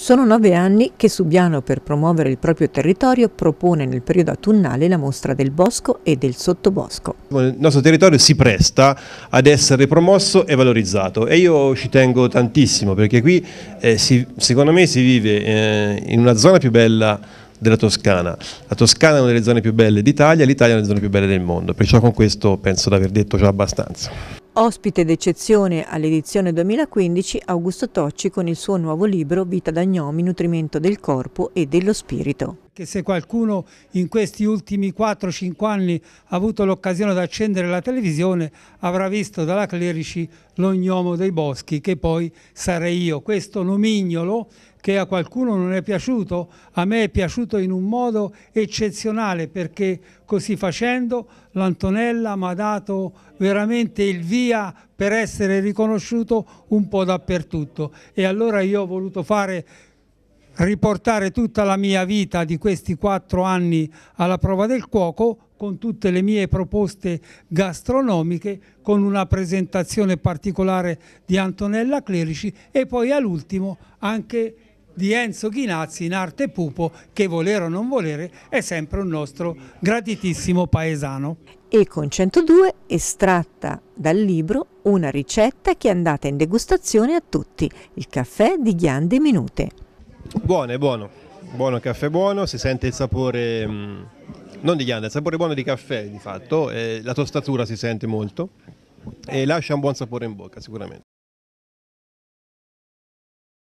Sono nove anni che Subiano, per promuovere il proprio territorio, propone nel periodo autunnale la mostra del bosco e del sottobosco. Il nostro territorio si presta ad essere promosso e valorizzato e io ci tengo tantissimo perché qui eh, si, secondo me si vive eh, in una zona più bella della Toscana. La Toscana è una delle zone più belle d'Italia, l'Italia è una delle zone più belle del mondo, perciò con questo penso di aver detto già abbastanza. Ospite d'eccezione all'edizione 2015 Augusto Tocci con il suo nuovo libro Vita d'agnomi, nutrimento del corpo e dello spirito perché se qualcuno in questi ultimi 4-5 anni ha avuto l'occasione di accendere la televisione avrà visto dalla Clerici l'ognomo dei boschi che poi sarei io, questo nomignolo che a qualcuno non è piaciuto, a me è piaciuto in un modo eccezionale perché così facendo l'Antonella mi ha dato veramente il via per essere riconosciuto un po' dappertutto e allora io ho voluto fare riportare tutta la mia vita di questi quattro anni alla prova del cuoco con tutte le mie proposte gastronomiche, con una presentazione particolare di Antonella Clerici e poi all'ultimo anche di Enzo Ghinazzi in arte pupo che volere o non volere è sempre un nostro gratitissimo paesano. E con 102 estratta dal libro una ricetta che è andata in degustazione a tutti, il caffè di ghiande minute. Buono, è buono. Buono caffè buono, si sente il sapore mm, non di ghianda, il sapore buono di caffè di fatto, eh, la tostatura si sente molto e lascia un buon sapore in bocca sicuramente.